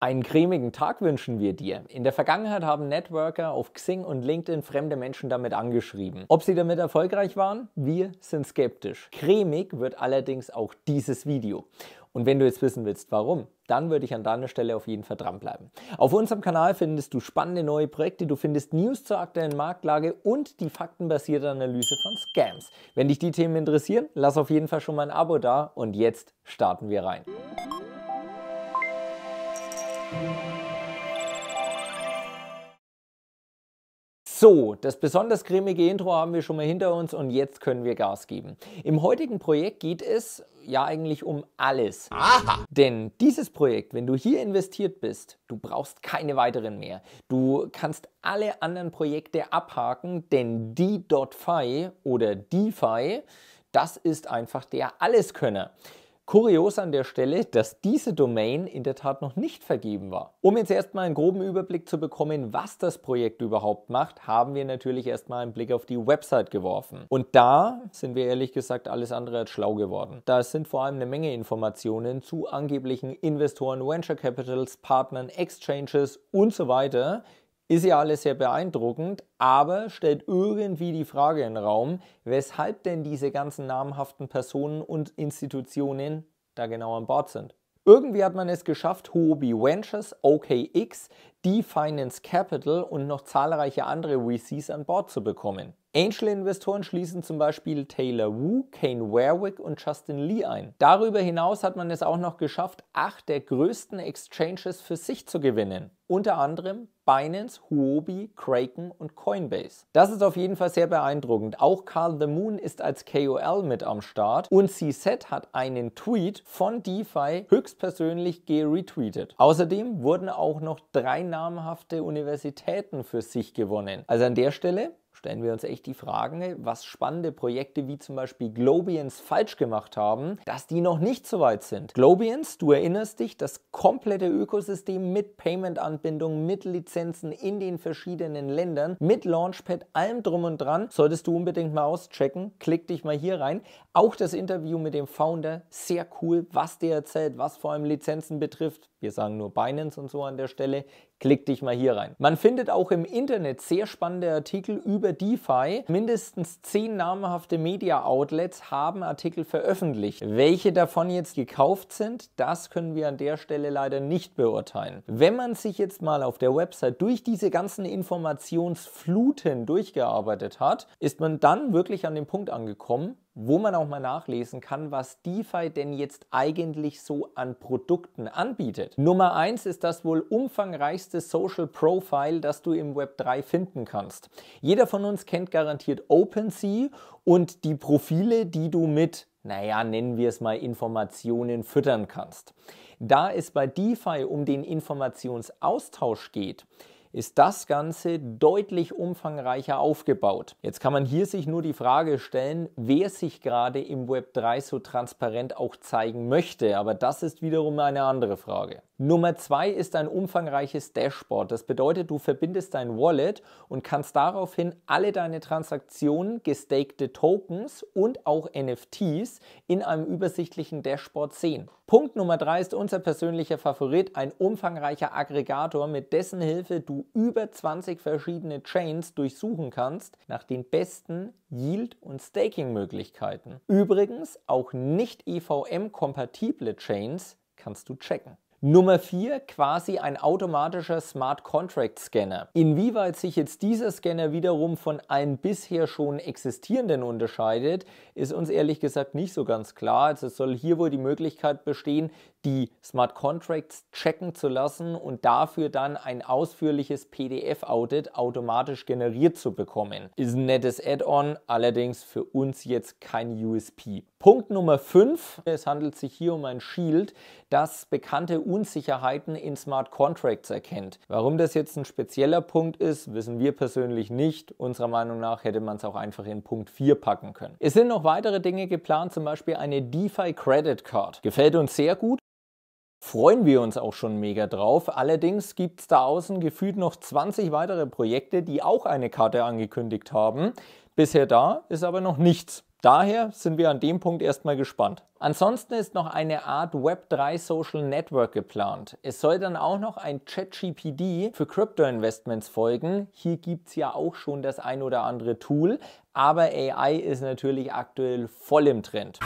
Einen cremigen Tag wünschen wir dir. In der Vergangenheit haben Networker auf Xing und LinkedIn fremde Menschen damit angeschrieben. Ob sie damit erfolgreich waren? Wir sind skeptisch. Cremig wird allerdings auch dieses Video. Und wenn du jetzt wissen willst, warum, dann würde ich an deiner Stelle auf jeden Fall dranbleiben. Auf unserem Kanal findest du spannende neue Projekte, du findest News zur aktuellen Marktlage und die faktenbasierte Analyse von Scams. Wenn dich die Themen interessieren, lass auf jeden Fall schon mal ein Abo da und jetzt starten wir rein. So, das besonders cremige Intro haben wir schon mal hinter uns und jetzt können wir Gas geben. Im heutigen Projekt geht es ja eigentlich um alles. Aha. Denn dieses Projekt, wenn du hier investiert bist, du brauchst keine weiteren mehr. Du kannst alle anderen Projekte abhaken, denn die.fi oder DeFi, das ist einfach der Alleskönner. Kurios an der Stelle, dass diese Domain in der Tat noch nicht vergeben war. Um jetzt erstmal einen groben Überblick zu bekommen, was das Projekt überhaupt macht, haben wir natürlich erstmal einen Blick auf die Website geworfen. Und da sind wir ehrlich gesagt alles andere als schlau geworden. Da sind vor allem eine Menge Informationen zu angeblichen Investoren, Venture Capitals, Partnern, Exchanges und so weiter ist ja alles sehr beeindruckend, aber stellt irgendwie die Frage in den Raum, weshalb denn diese ganzen namhaften Personen und Institutionen da genau an Bord sind. Irgendwie hat man es geschafft, Huobi Ventures, OKX, DeFinance Capital und noch zahlreiche andere VCs an Bord zu bekommen. Angel-Investoren schließen zum Beispiel Taylor Wu, Kane Warwick und Justin Lee ein. Darüber hinaus hat man es auch noch geschafft, acht der größten Exchanges für sich zu gewinnen. Unter anderem Binance, Huobi, Kraken und Coinbase. Das ist auf jeden Fall sehr beeindruckend. Auch Carl the Moon ist als KOL mit am Start und CZ hat einen Tweet von DeFi höchstpersönlich geretweetet. Außerdem wurden auch noch drei namenhafte Universitäten für sich gewonnen. Also an der Stelle stellen wir uns echt die Fragen, was spannende Projekte wie zum Beispiel Globians falsch gemacht haben, dass die noch nicht so weit sind. Globians, du erinnerst dich, das komplette Ökosystem mit Payment-Anbindung, mit Lizenzen in den verschiedenen Ländern, mit Launchpad, allem drum und dran, solltest du unbedingt mal auschecken. Klick dich mal hier rein. Auch das Interview mit dem Founder, sehr cool, was der erzählt, was vor allem Lizenzen betrifft. Wir sagen nur Binance und so an der Stelle. Klick dich mal hier rein. Man findet auch im Internet sehr spannende Artikel über über DeFi. Mindestens zehn namhafte Media-Outlets haben Artikel veröffentlicht. Welche davon jetzt gekauft sind, das können wir an der Stelle leider nicht beurteilen. Wenn man sich jetzt mal auf der Website durch diese ganzen Informationsfluten durchgearbeitet hat, ist man dann wirklich an dem Punkt angekommen, wo man auch mal nachlesen kann, was DeFi denn jetzt eigentlich so an Produkten anbietet. Nummer 1 ist das wohl umfangreichste Social Profile, das du im Web 3 finden kannst. Jeder von uns kennt garantiert OpenSea und die Profile, die du mit, naja, nennen wir es mal Informationen füttern kannst. Da es bei DeFi um den Informationsaustausch geht, ist das Ganze deutlich umfangreicher aufgebaut. Jetzt kann man hier sich nur die Frage stellen, wer sich gerade im Web 3 so transparent auch zeigen möchte, aber das ist wiederum eine andere Frage. Nummer zwei ist ein umfangreiches Dashboard. Das bedeutet, du verbindest dein Wallet und kannst daraufhin alle deine Transaktionen, gestakte Tokens und auch NFTs in einem übersichtlichen Dashboard sehen. Punkt Nummer drei ist unser persönlicher Favorit, ein umfangreicher Aggregator, mit dessen Hilfe du über 20 verschiedene Chains durchsuchen kannst nach den besten Yield- und Staking-Möglichkeiten. Übrigens, auch nicht EVM-kompatible Chains kannst du checken. Nummer 4, quasi ein automatischer Smart Contract Scanner. Inwieweit sich jetzt dieser Scanner wiederum von allen bisher schon existierenden unterscheidet, ist uns ehrlich gesagt nicht so ganz klar. Also es soll hier wohl die Möglichkeit bestehen, die Smart Contracts checken zu lassen und dafür dann ein ausführliches PDF-Audit automatisch generiert zu bekommen. Ist ein nettes Add-on, allerdings für uns jetzt kein USP. Punkt Nummer 5. Es handelt sich hier um ein Shield, das bekannte Unsicherheiten in Smart Contracts erkennt. Warum das jetzt ein spezieller Punkt ist, wissen wir persönlich nicht. Unserer Meinung nach hätte man es auch einfach in Punkt 4 packen können. Es sind noch weitere Dinge geplant, zum Beispiel eine DeFi Credit Card. Gefällt uns sehr gut freuen wir uns auch schon mega drauf. Allerdings gibt es da außen gefühlt noch 20 weitere Projekte, die auch eine Karte angekündigt haben. Bisher da ist aber noch nichts. Daher sind wir an dem Punkt erstmal gespannt. Ansonsten ist noch eine Art Web3 Social Network geplant. Es soll dann auch noch ein ChatGPD für Crypto-Investments folgen. Hier gibt es ja auch schon das ein oder andere Tool, aber AI ist natürlich aktuell voll im Trend.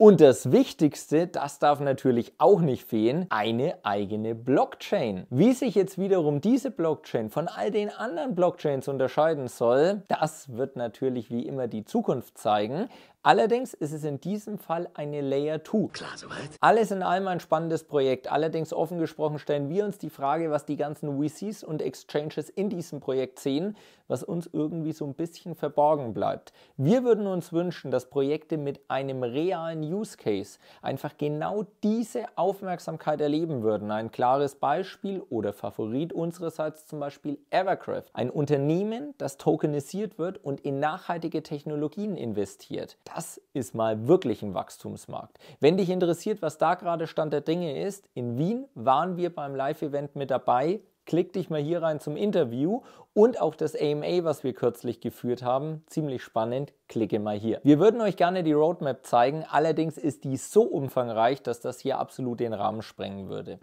Und das Wichtigste, das darf natürlich auch nicht fehlen, eine eigene Blockchain. Wie sich jetzt wiederum diese Blockchain von all den anderen Blockchains unterscheiden soll, das wird natürlich wie immer die Zukunft zeigen. Allerdings ist es in diesem Fall eine Layer 2. Klar, soweit. Alles in allem ein spannendes Projekt. Allerdings offen gesprochen stellen wir uns die Frage, was die ganzen VCs und Exchanges in diesem Projekt sehen, was uns irgendwie so ein bisschen verborgen bleibt. Wir würden uns wünschen, dass Projekte mit einem realen Use Case einfach genau diese Aufmerksamkeit erleben würden. Ein klares Beispiel oder Favorit unsererseits zum Beispiel Evercraft, ein Unternehmen, das tokenisiert wird und in nachhaltige Technologien investiert. Das ist mal wirklich ein Wachstumsmarkt. Wenn dich interessiert, was da gerade Stand der Dinge ist, in Wien waren wir beim Live-Event mit dabei. Klick dich mal hier rein zum Interview und auch das AMA, was wir kürzlich geführt haben. Ziemlich spannend, klicke mal hier. Wir würden euch gerne die Roadmap zeigen, allerdings ist die so umfangreich, dass das hier absolut den Rahmen sprengen würde.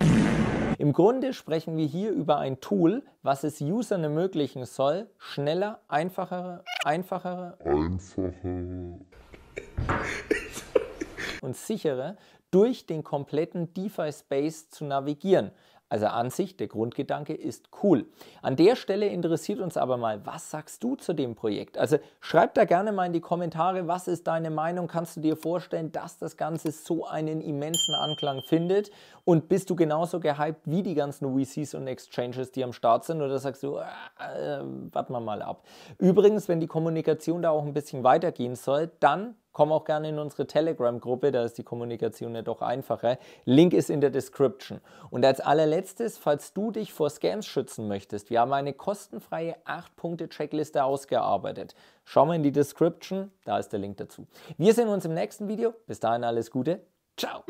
Im Grunde sprechen wir hier über ein Tool, was es Usern ermöglichen soll, schneller, einfachere, einfachere, einfachere und sichere durch den kompletten DeFi-Space zu navigieren. Also an sich, der Grundgedanke ist cool. An der Stelle interessiert uns aber mal, was sagst du zu dem Projekt? Also schreib da gerne mal in die Kommentare, was ist deine Meinung? Kannst du dir vorstellen, dass das Ganze so einen immensen Anklang findet? Und bist du genauso gehypt wie die ganzen VCs und Exchanges, die am Start sind? Oder sagst du, äh, äh warten wir mal ab. Übrigens, wenn die Kommunikation da auch ein bisschen weitergehen soll, dann komm auch gerne in unsere Telegram-Gruppe, da ist die Kommunikation ja doch einfacher. Link ist in der Description. Und als allerletztes, falls du dich vor Scams schützen möchtest, wir haben eine kostenfreie 8-Punkte-Checkliste ausgearbeitet. Schau mal in die Description, da ist der Link dazu. Wir sehen uns im nächsten Video. Bis dahin alles Gute. Ciao.